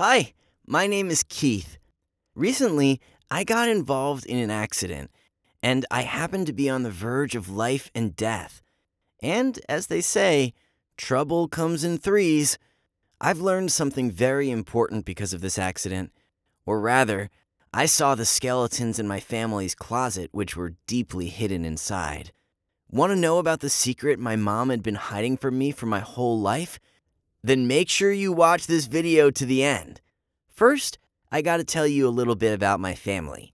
Hi, my name is Keith. Recently, I got involved in an accident, and I happened to be on the verge of life and death. And as they say, trouble comes in threes. I've learned something very important because of this accident. Or rather, I saw the skeletons in my family's closet, which were deeply hidden inside. Want to know about the secret my mom had been hiding from me for my whole life? Then make sure you watch this video to the end. First, I gotta tell you a little bit about my family.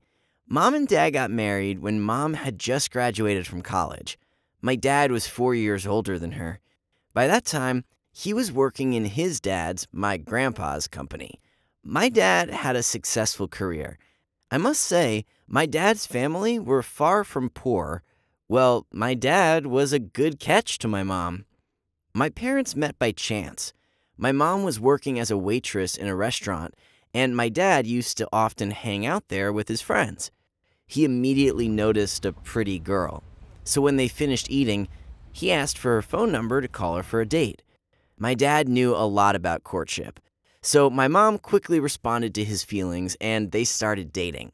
Mom and dad got married when mom had just graduated from college. My dad was four years older than her. By that time, he was working in his dad's, my grandpa's company. My dad had a successful career. I must say, my dad's family were far from poor. Well, my dad was a good catch to my mom. My parents met by chance. My mom was working as a waitress in a restaurant, and my dad used to often hang out there with his friends. He immediately noticed a pretty girl, so when they finished eating, he asked for her phone number to call her for a date. My dad knew a lot about courtship, so my mom quickly responded to his feelings and they started dating.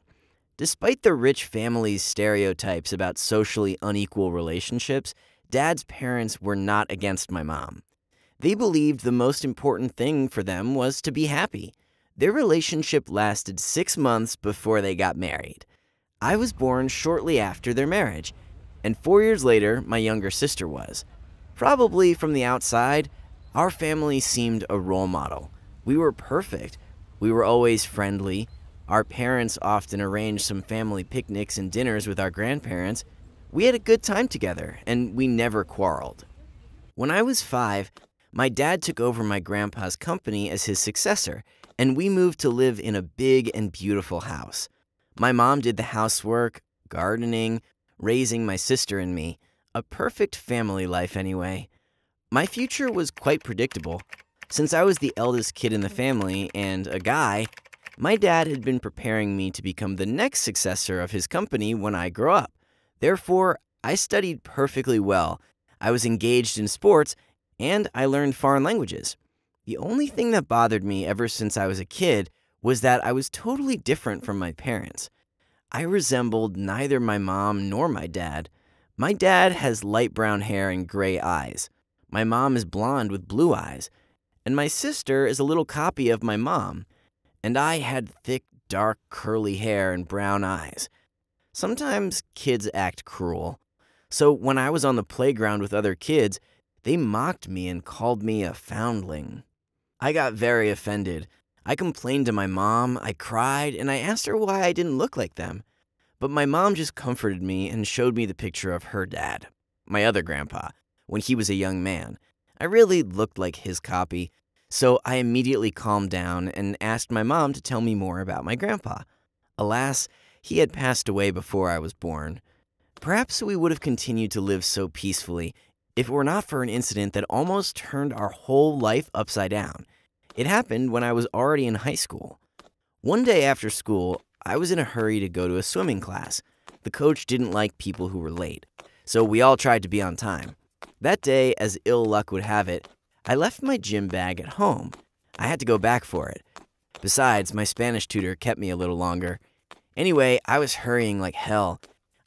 Despite the rich family's stereotypes about socially unequal relationships, Dad's parents were not against my mom. They believed the most important thing for them was to be happy. Their relationship lasted six months before they got married. I was born shortly after their marriage, and four years later, my younger sister was. Probably from the outside, our family seemed a role model. We were perfect. We were always friendly. Our parents often arranged some family picnics and dinners with our grandparents, we had a good time together, and we never quarreled. When I was five, my dad took over my grandpa's company as his successor, and we moved to live in a big and beautiful house. My mom did the housework, gardening, raising my sister and me. A perfect family life, anyway. My future was quite predictable. Since I was the eldest kid in the family and a guy, my dad had been preparing me to become the next successor of his company when I grow up. Therefore, I studied perfectly well. I was engaged in sports, and I learned foreign languages. The only thing that bothered me ever since I was a kid was that I was totally different from my parents. I resembled neither my mom nor my dad. My dad has light brown hair and gray eyes. My mom is blonde with blue eyes. And my sister is a little copy of my mom. And I had thick, dark, curly hair and brown eyes. Sometimes kids act cruel. So when I was on the playground with other kids, they mocked me and called me a foundling. I got very offended. I complained to my mom, I cried, and I asked her why I didn't look like them. But my mom just comforted me and showed me the picture of her dad, my other grandpa, when he was a young man. I really looked like his copy, so I immediately calmed down and asked my mom to tell me more about my grandpa. Alas, he had passed away before I was born. Perhaps we would have continued to live so peacefully if it were not for an incident that almost turned our whole life upside down. It happened when I was already in high school. One day after school, I was in a hurry to go to a swimming class. The coach didn't like people who were late, so we all tried to be on time. That day, as ill luck would have it, I left my gym bag at home. I had to go back for it. Besides, my Spanish tutor kept me a little longer. Anyway, I was hurrying like hell.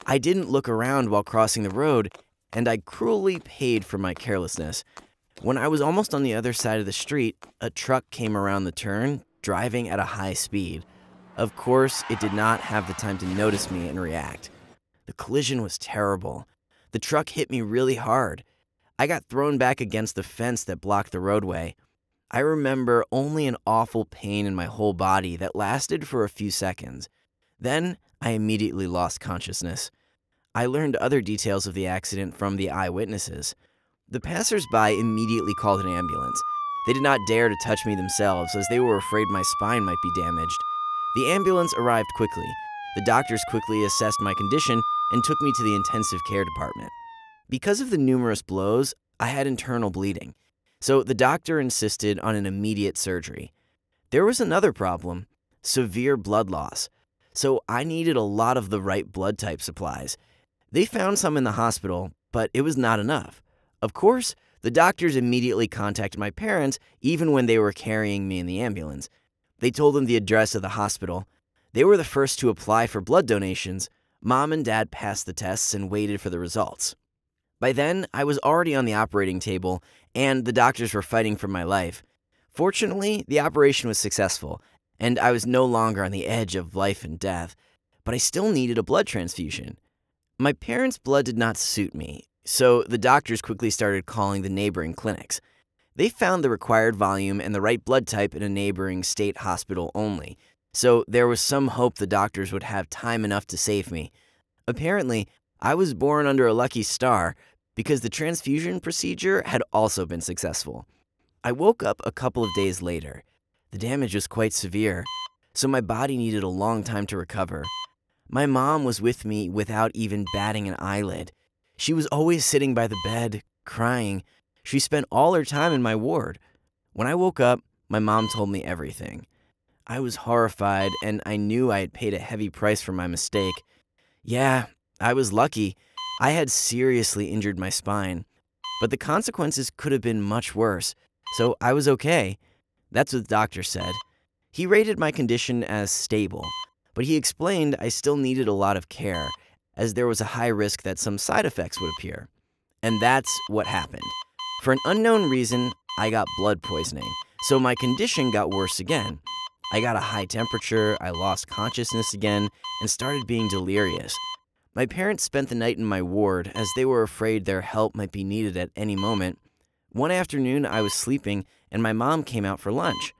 I didn't look around while crossing the road, and I cruelly paid for my carelessness. When I was almost on the other side of the street, a truck came around the turn, driving at a high speed. Of course, it did not have the time to notice me and react. The collision was terrible. The truck hit me really hard. I got thrown back against the fence that blocked the roadway. I remember only an awful pain in my whole body that lasted for a few seconds. Then I immediately lost consciousness. I learned other details of the accident from the eyewitnesses. The passersby immediately called an ambulance. They did not dare to touch me themselves as they were afraid my spine might be damaged. The ambulance arrived quickly. The doctors quickly assessed my condition and took me to the intensive care department. Because of the numerous blows, I had internal bleeding, so the doctor insisted on an immediate surgery. There was another problem severe blood loss so I needed a lot of the right blood type supplies. They found some in the hospital, but it was not enough. Of course, the doctors immediately contacted my parents, even when they were carrying me in the ambulance. They told them the address of the hospital. They were the first to apply for blood donations. Mom and dad passed the tests and waited for the results. By then, I was already on the operating table, and the doctors were fighting for my life. Fortunately, the operation was successful, and I was no longer on the edge of life and death, but I still needed a blood transfusion. My parents' blood did not suit me, so the doctors quickly started calling the neighboring clinics. They found the required volume and the right blood type in a neighboring state hospital only, so there was some hope the doctors would have time enough to save me. Apparently, I was born under a lucky star because the transfusion procedure had also been successful. I woke up a couple of days later the damage was quite severe, so my body needed a long time to recover. My mom was with me without even batting an eyelid. She was always sitting by the bed, crying. She spent all her time in my ward. When I woke up, my mom told me everything. I was horrified, and I knew I had paid a heavy price for my mistake. Yeah, I was lucky. I had seriously injured my spine, but the consequences could have been much worse, so I was okay. That's what the doctor said. He rated my condition as stable, but he explained I still needed a lot of care, as there was a high risk that some side effects would appear. And that's what happened. For an unknown reason, I got blood poisoning, so my condition got worse again. I got a high temperature, I lost consciousness again, and started being delirious. My parents spent the night in my ward as they were afraid their help might be needed at any moment, one afternoon, I was sleeping and my mom came out for lunch.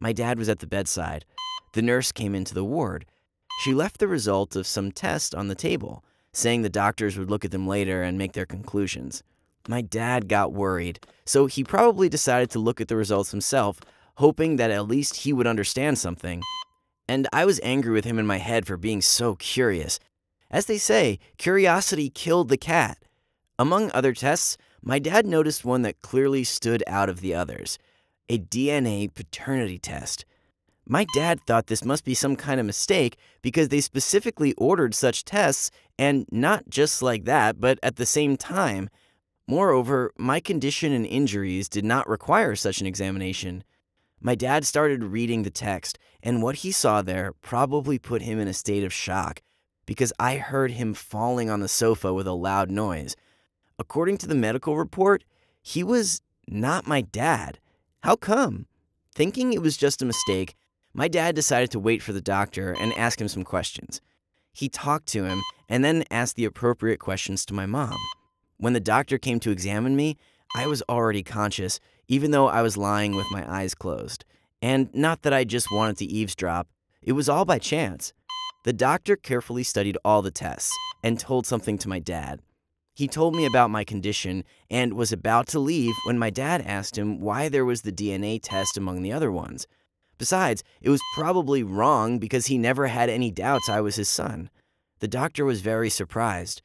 My dad was at the bedside. The nurse came into the ward. She left the result of some test on the table, saying the doctors would look at them later and make their conclusions. My dad got worried, so he probably decided to look at the results himself, hoping that at least he would understand something. And I was angry with him in my head for being so curious. As they say, curiosity killed the cat. Among other tests, my dad noticed one that clearly stood out of the others a DNA paternity test. My dad thought this must be some kind of mistake because they specifically ordered such tests, and not just like that, but at the same time. Moreover, my condition and injuries did not require such an examination. My dad started reading the text, and what he saw there probably put him in a state of shock because I heard him falling on the sofa with a loud noise according to the medical report, he was not my dad. How come? Thinking it was just a mistake, my dad decided to wait for the doctor and ask him some questions. He talked to him and then asked the appropriate questions to my mom. When the doctor came to examine me, I was already conscious, even though I was lying with my eyes closed. And not that I just wanted to eavesdrop, it was all by chance. The doctor carefully studied all the tests and told something to my dad. He told me about my condition and was about to leave when my dad asked him why there was the DNA test among the other ones. Besides, it was probably wrong because he never had any doubts I was his son. The doctor was very surprised.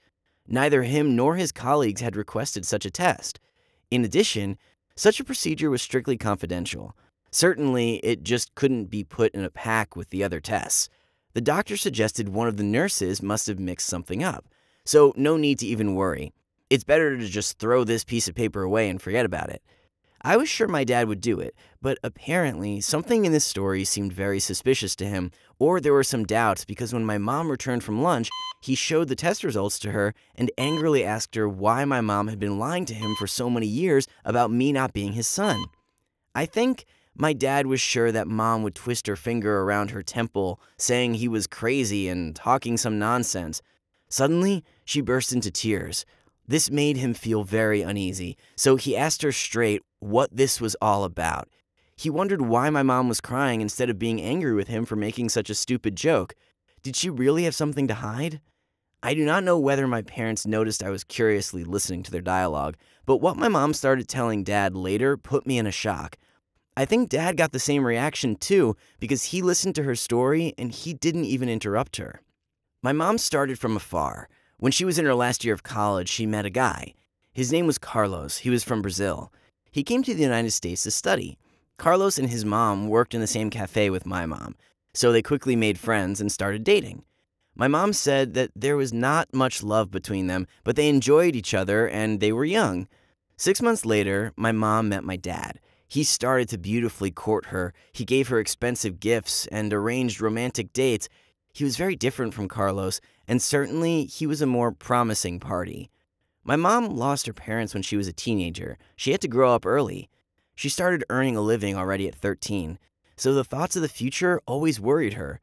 Neither him nor his colleagues had requested such a test. In addition, such a procedure was strictly confidential. Certainly, it just couldn't be put in a pack with the other tests. The doctor suggested one of the nurses must have mixed something up. So, no need to even worry. It's better to just throw this piece of paper away and forget about it. I was sure my dad would do it, but apparently something in this story seemed very suspicious to him, or there were some doubts because when my mom returned from lunch, he showed the test results to her and angrily asked her why my mom had been lying to him for so many years about me not being his son. I think my dad was sure that mom would twist her finger around her temple, saying he was crazy and talking some nonsense. Suddenly, she burst into tears. This made him feel very uneasy, so he asked her straight what this was all about. He wondered why my mom was crying instead of being angry with him for making such a stupid joke. Did she really have something to hide? I do not know whether my parents noticed I was curiously listening to their dialogue, but what my mom started telling dad later put me in a shock. I think dad got the same reaction too because he listened to her story and he didn't even interrupt her. My mom started from afar. When she was in her last year of college, she met a guy. His name was Carlos. He was from Brazil. He came to the United States to study. Carlos and his mom worked in the same cafe with my mom, so they quickly made friends and started dating. My mom said that there was not much love between them, but they enjoyed each other and they were young. Six months later, my mom met my dad. He started to beautifully court her. He gave her expensive gifts and arranged romantic dates. He was very different from Carlos, and certainly he was a more promising party. My mom lost her parents when she was a teenager. She had to grow up early. She started earning a living already at 13, so the thoughts of the future always worried her.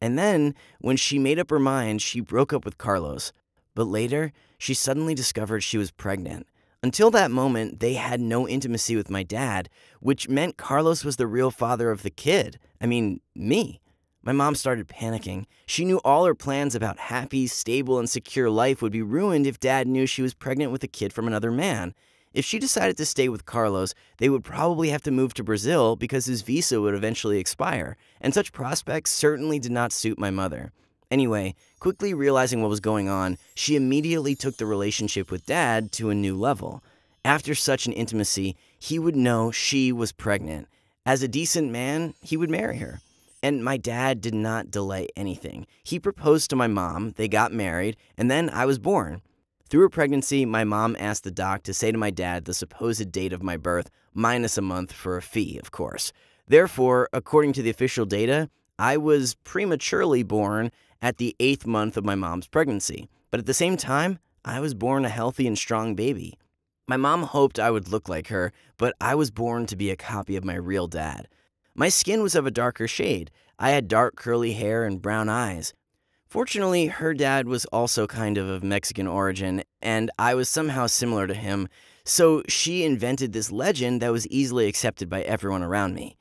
And then, when she made up her mind, she broke up with Carlos. But later, she suddenly discovered she was pregnant. Until that moment, they had no intimacy with my dad, which meant Carlos was the real father of the kid. I mean, me. My mom started panicking. She knew all her plans about happy, stable, and secure life would be ruined if dad knew she was pregnant with a kid from another man. If she decided to stay with Carlos, they would probably have to move to Brazil because his visa would eventually expire, and such prospects certainly did not suit my mother. Anyway, quickly realizing what was going on, she immediately took the relationship with dad to a new level. After such an intimacy, he would know she was pregnant. As a decent man, he would marry her. And my dad did not delay anything. He proposed to my mom, they got married, and then I was born. Through her pregnancy, my mom asked the doc to say to my dad the supposed date of my birth, minus a month for a fee, of course. Therefore, according to the official data, I was prematurely born at the eighth month of my mom's pregnancy. But at the same time, I was born a healthy and strong baby. My mom hoped I would look like her, but I was born to be a copy of my real dad. My skin was of a darker shade. I had dark curly hair and brown eyes. Fortunately, her dad was also kind of of Mexican origin, and I was somehow similar to him, so she invented this legend that was easily accepted by everyone around me.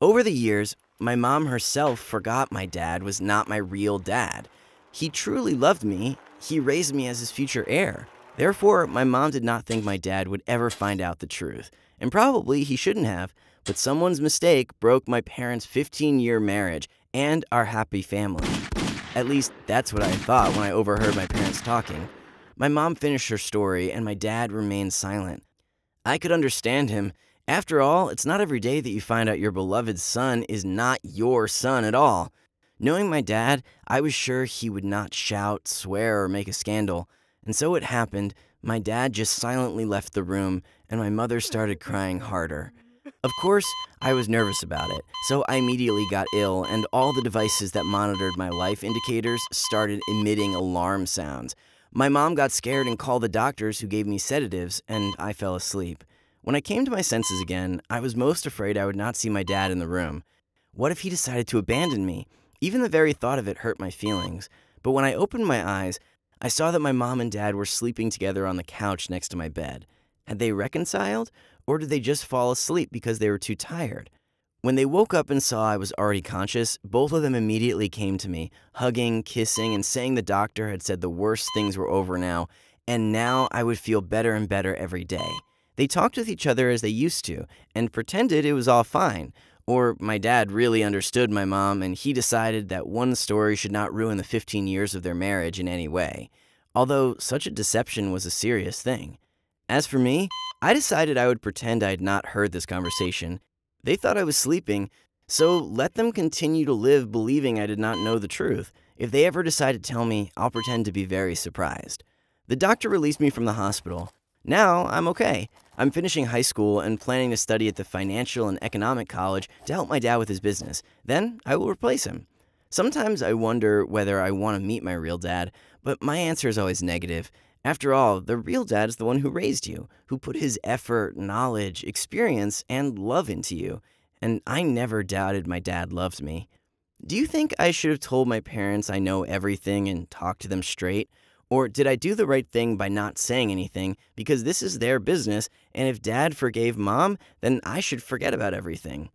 Over the years, my mom herself forgot my dad was not my real dad. He truly loved me, he raised me as his future heir. Therefore, my mom did not think my dad would ever find out the truth, and probably he shouldn't have, but someone's mistake broke my parents' 15 year marriage and our happy family. At least that's what I thought when I overheard my parents talking. My mom finished her story and my dad remained silent. I could understand him. After all, it's not every day that you find out your beloved son is not your son at all. Knowing my dad, I was sure he would not shout, swear, or make a scandal. And so it happened. My dad just silently left the room, and my mother started crying harder. Of course, I was nervous about it, so I immediately got ill, and all the devices that monitored my life indicators started emitting alarm sounds. My mom got scared and called the doctors who gave me sedatives, and I fell asleep. When I came to my senses again, I was most afraid I would not see my dad in the room. What if he decided to abandon me? Even the very thought of it hurt my feelings. But when I opened my eyes, I saw that my mom and dad were sleeping together on the couch next to my bed. Had they reconciled? or did they just fall asleep because they were too tired? When they woke up and saw I was already conscious, both of them immediately came to me, hugging, kissing, and saying the doctor had said the worst things were over now, and now I would feel better and better every day. They talked with each other as they used to, and pretended it was all fine, or my dad really understood my mom and he decided that one story should not ruin the 15 years of their marriage in any way, although such a deception was a serious thing. As for me, I decided I would pretend I had not heard this conversation. They thought I was sleeping, so let them continue to live believing I did not know the truth. If they ever decide to tell me, I'll pretend to be very surprised. The doctor released me from the hospital. Now I'm okay. I'm finishing high school and planning to study at the Financial and Economic College to help my dad with his business. Then I will replace him. Sometimes I wonder whether I want to meet my real dad, but my answer is always negative, after all, the real dad is the one who raised you, who put his effort, knowledge, experience, and love into you. And I never doubted my dad loved me. Do you think I should have told my parents I know everything and talked to them straight? Or did I do the right thing by not saying anything because this is their business and if dad forgave mom, then I should forget about everything?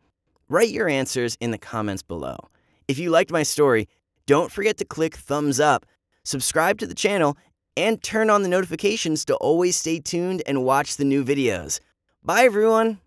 Write your answers in the comments below. If you liked my story, don't forget to click thumbs up, subscribe to the channel, and turn on the notifications to always stay tuned and watch the new videos. Bye everyone!